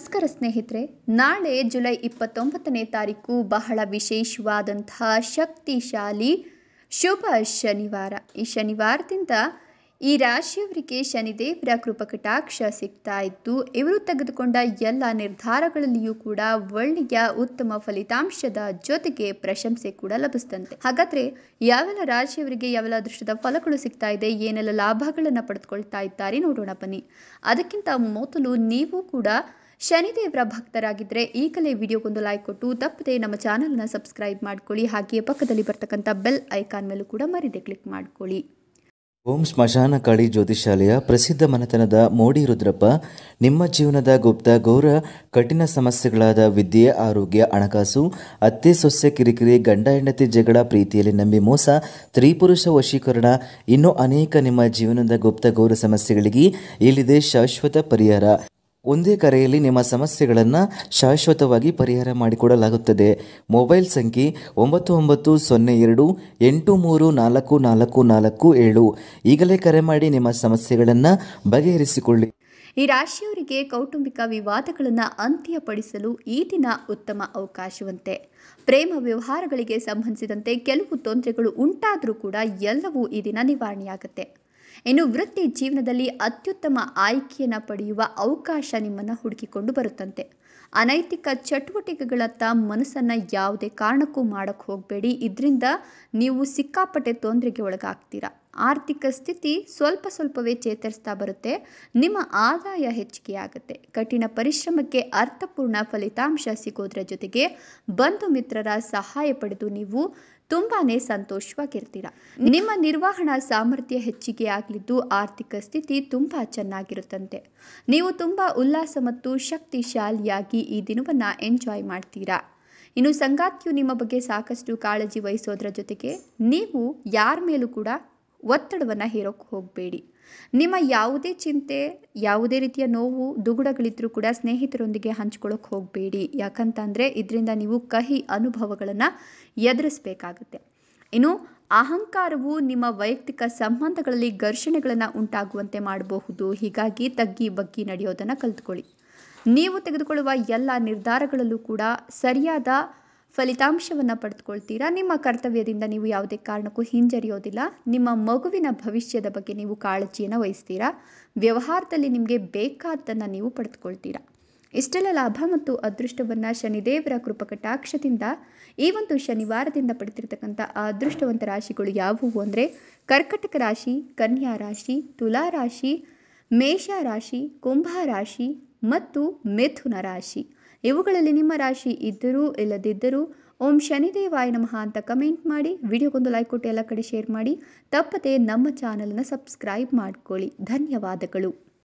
ನಮಸ್ಕಾರ ಸ್ನೇಹಿತರೆ ನಾಳೆ ಜುಲೈ ಇಪ್ಪತ್ತೊಂಬತ್ತನೇ ತಾರೀಕು ಬಹಳ ವಿಶೇಷವಾದಂತಹ ಶಕ್ತಿಶಾಲಿ ಶುಭ ಶನಿವಾರ ಈ ಶನಿವಾರದಿಂದ ಈ ರಾಶಿಯವರಿಗೆ ಶನಿದೇವರ ಕೃಪಕಟಾಕ್ಷ ಸಿಗ್ತಾ ಇತ್ತು ಇವರು ತೆಗೆದುಕೊಂಡ ಎಲ್ಲ ನಿರ್ಧಾರಗಳಲ್ಲಿಯೂ ಕೂಡ ಒಳ್ಳೆಯ ಉತ್ತಮ ಫಲಿತಾಂಶದ ಜೊತೆಗೆ ಪ್ರಶಂಸೆ ಕೂಡ ಲಭಿಸ್ತಂತೆ ಹಾಗಾದ್ರೆ ಯಾವೆಲ್ಲ ರಾಶಿಯವರಿಗೆ ಯಾವೆಲ್ಲ ಅದೃಷ್ಟದ ಫಲಗಳು ಸಿಗ್ತಾ ಇದೆ ಏನೆಲ್ಲ ಲಾಭಗಳನ್ನು ಪಡೆದುಕೊಳ್ತಾ ಇದ್ದಾರೆ ನೋಡೋಣ ಬನ್ನಿ ಅದಕ್ಕಿಂತ ಮೊದಲು ನೀವು ಕೂಡ ಶನಿದೇವರ ಭಕ್ತರಾಗಿದ್ದರೆ ಈಗಲೇ ವಿಡಿಯೋಗೊಂದು ಲೈಕ್ ಕೊಟ್ಟು ತಪ್ಪದೆ ನಮ್ಮ ಚಾನಲ್ನ ಸಬ್ಸ್ಕ್ರೈಬ್ ಮಾಡ್ಕೊಳ್ಳಿ ಹಾಗೆಯೇ ಪಕ್ಕದಲ್ಲಿ ಬರ್ತಕ್ಕಂಥ ಬೆಲ್ ಐಕಾನ್ ಮೇಲೂ ಕೂಡ ಮರಿದೆ ಕ್ಲಿಕ್ ಮಾಡ್ಕೊಳ್ಳಿ ಓಂ ಸ್ಮಶಾನ ಕಾಳಿ ಜ್ಯೋತಿಷಾಲೆಯ ಪ್ರಸಿದ್ಧ ಮನೆತನದ ಮೋಡಿ ರುದ್ರಪ್ಪ ನಿಮ್ಮ ಜೀವನದ ಗುಪ್ತ ಗೌರ ಕಠಿಣ ಸಮಸ್ಯೆಗಳಾದ ವಿದ್ಯೆ ಆರೋಗ್ಯ ಹಣಕಾಸು ಅತ್ತೆ ಸೊಸೆ ಕಿರಿಕಿರಿ ಗಂಡ ಹೆಂಡತಿ ಜಗಳ ಪ್ರೀತಿಯಲ್ಲಿ ನಂಬಿ ಮೋಸ ತ್ರಿಪುರುಷ ವಶೀಕರಣ ಇನ್ನೂ ಅನೇಕ ನಿಮ್ಮ ಜೀವನದ ಗುಪ್ತ ಗೌರ ಸಮಸ್ಯೆಗಳಿಗೆ ಇಲ್ಲಿದೆ ಶಾಶ್ವತ ಪರಿಹಾರ ಒಂದೇ ಕರೆಯಲ್ಲಿ ನಿಮ್ಮ ಸಮಸ್ಯೆಗಳನ್ನು ಶಾಶ್ವತವಾಗಿ ಪರಿಹಾರ ಮಾಡಿಕೊಡಲಾಗುತ್ತದೆ ಮೊಬೈಲ್ ಸಂಖ್ಯೆ ಒಂಬತ್ತು ಒಂಬತ್ತು ಸೊನ್ನೆ ಎರಡು ಎಂಟು ಮೂರು ನಾಲ್ಕು ನಾಲ್ಕು ನಾಲ್ಕು ಏಳು ಈಗಲೇ ಕರೆ ಮಾಡಿ ನಿಮ್ಮ ಸಮಸ್ಯೆಗಳನ್ನು ಬಗೆಹರಿಸಿಕೊಳ್ಳಿ ಈ ರಾಶಿಯವರಿಗೆ ಕೌಟುಂಬಿಕ ವಿವಾದಗಳನ್ನು ಅಂತ್ಯಪಡಿಸಲು ಈ ದಿನ ಉತ್ತಮ ಅವಕಾಶವಂತೆ ಪ್ರೇಮ ವ್ಯವಹಾರಗಳಿಗೆ ಸಂಬಂಧಿಸಿದಂತೆ ಕೆಲವು ತೊಂದರೆಗಳು ಉಂಟಾದರೂ ಕೂಡ ಎಲ್ಲವೂ ಈ ದಿನ ನಿವಾರಣೆಯಾಗುತ್ತೆ ಇನ್ನು ವೃತ್ತಿ ಜೀವನದಲ್ಲಿ ಅತ್ಯುತ್ತಮ ಆಯ್ಕೆಯನ್ನು ಪಡೆಯುವ ಅವಕಾಶ ನಿಮ್ಮನ್ನು ಹುಡುಕಿಕೊಂಡು ಬರುತ್ತಂತೆ ಅನೈತಿಕ ಚಟುವಟಿಕೆಗಳತ್ತ ಮನಸ್ಸನ್ನು ಯಾವುದೇ ಕಾರಣಕ್ಕೂ ಮಾಡೋಕ್ಕೆ ಹೋಗಬೇಡಿ ಇದರಿಂದ ನೀವು ಸಿಕ್ಕಾಪಟ್ಟೆ ತೊಂದರೆಗೆ ಒಳಗಾಗ್ತೀರಾ ಆರ್ಥಿಕ ಸ್ಥಿತಿ ಸ್ವಲ್ಪ ಸ್ವಲ್ಪವೇ ಚೇತರಿಸ್ತಾ ಬರುತ್ತೆ ನಿಮ್ಮ ಆದಾಯ ಹೆಚ್ಚಿಗೆ ಆಗುತ್ತೆ ಕಠಿಣ ಪರಿಶ್ರಮಕ್ಕೆ ಅರ್ಥಪೂರ್ಣ ಫಲಿತಾಂಶ ಸಿಗೋದ್ರ ಜೊತೆಗೆ ಬಂಧು ಮಿತ್ರರ ಸಹಾಯ ಪಡೆದು ನೀವು ತುಂಬಾ ಸಂತೋಷವಾಗಿರ್ತೀರ ನಿಮ್ಮ ನಿರ್ವಹಣಾ ಸಾಮರ್ಥ್ಯ ಹೆಚ್ಚಿಗೆ ಆಗಲಿದ್ದು ಆರ್ಥಿಕ ಸ್ಥಿತಿ ತುಂಬಾ ಚೆನ್ನಾಗಿರುತ್ತಂತೆ ನೀವು ತುಂಬಾ ಉಲ್ಲಾಸ ಮತ್ತು ಶಕ್ತಿಶಾಲಿಯಾಗಿ ಈ ದಿನವನ್ನ ಎಂಜಾಯ್ ಮಾಡ್ತೀರಾ ಇನ್ನು ಸಂಗಾತಿಯು ನಿಮ್ಮ ಬಗ್ಗೆ ಸಾಕಷ್ಟು ಕಾಳಜಿ ವಹಿಸೋದ್ರ ಜೊತೆಗೆ ನೀವು ಯಾರ ಮೇಲೂ ಕೂಡ ಒತ್ತಡವನ್ನು ಹೇರೋಕ್ಕೆ ಹೋಗಬೇಡಿ ನಿಮ್ಮ ಯಾವುದೇ ಚಿಂತೆ ಯಾವುದೇ ರೀತಿಯ ನೋವು ದುಗುಡಗಳಿದ್ರೂ ಕೂಡ ಸ್ನೇಹಿತರೊಂದಿಗೆ ಹಂಚ್ಕೊಳ್ಳೋಕೆ ಹೋಗಬೇಡಿ ಯಾಕಂತಂದರೆ ಇದರಿಂದ ನೀವು ಕಹಿ ಅನುಭವಗಳನ್ನು ಎದುರಿಸಬೇಕಾಗುತ್ತೆ ಇನ್ನು ಅಹಂಕಾರವು ನಿಮ್ಮ ವೈಯಕ್ತಿಕ ಸಂಬಂಧಗಳಲ್ಲಿ ಘರ್ಷಣೆಗಳನ್ನು ಉಂಟಾಗುವಂತೆ ಮಾಡಬಹುದು ಹೀಗಾಗಿ ತಗ್ಗಿ ಬಗ್ಗಿ ನಡೆಯೋದನ್ನು ಕಲ್ತ್ಕೊಳ್ಳಿ ನೀವು ತೆಗೆದುಕೊಳ್ಳುವ ಎಲ್ಲ ನಿರ್ಧಾರಗಳಲ್ಲೂ ಕೂಡ ಸರಿಯಾದ ಫಲಿತಾಂಶವನ್ನು ಪಡೆದುಕೊಳ್ತೀರಾ ನಿಮ್ಮ ಕರ್ತವ್ಯದಿಂದ ನೀವು ಯಾವುದೇ ಕಾರಣಕ್ಕೂ ಹಿಂಜರಿಯೋದಿಲ್ಲ ನಿಮ್ಮ ಮಗುವಿನ ಭವಿಷ್ಯದ ಬಗ್ಗೆ ನೀವು ಕಾಳಜಿಯನ್ನು ವಹಿಸ್ತೀರಾ ವ್ಯವಹಾರದಲ್ಲಿ ನಿಮಗೆ ಬೇಕಾದ್ದನ್ನು ನೀವು ಪಡೆದುಕೊಳ್ತೀರಾ ಇಷ್ಟೆಲ್ಲ ಲಾಭ ಮತ್ತು ಅದೃಷ್ಟವನ್ನು ಶನಿದೇವರ ಕೃಪಕಟಾಕ್ಷದಿಂದ ಈ ಒಂದು ಶನಿವಾರದಿಂದ ಪಡೆದಿರತಕ್ಕಂಥ ಅದೃಷ್ಟವಂತ ರಾಶಿಗಳು ಯಾವುವು ಅಂದರೆ ಕರ್ಕಟಕ ರಾಶಿ ಕನ್ಯಾ ರಾಶಿ ತುಲಾ ರಾಶಿ ಮೇಷ ರಾಶಿ ಕುಂಭ ರಾಶಿ ಮತ್ತು ಮಿಥುನ ರಾಶಿ ಇವುಗಳಲ್ಲಿ ನಿಮ್ಮ ರಾಶಿ ಇದ್ದರೂ ಇಲ್ಲದಿದ್ದರೂ ಓಂ ಶನಿದೇವಾಯ ನಮಃ ಅಂತ ಕಮೆಂಟ್ ಮಾಡಿ ವಿಡಿಯೋಗೊಂದು ಲೈಕ್ ಕೊಟ್ಟು ಎಲ್ಲ ಕಡೆ ಶೇರ್ ಮಾಡಿ ತಪ್ಪದೆ ನಮ್ಮ ಚಾನಲನ್ನು ಸಬ್ಸ್ಕ್ರೈಬ್ ಮಾಡ್ಕೊಳ್ಳಿ ಧನ್ಯವಾದಗಳು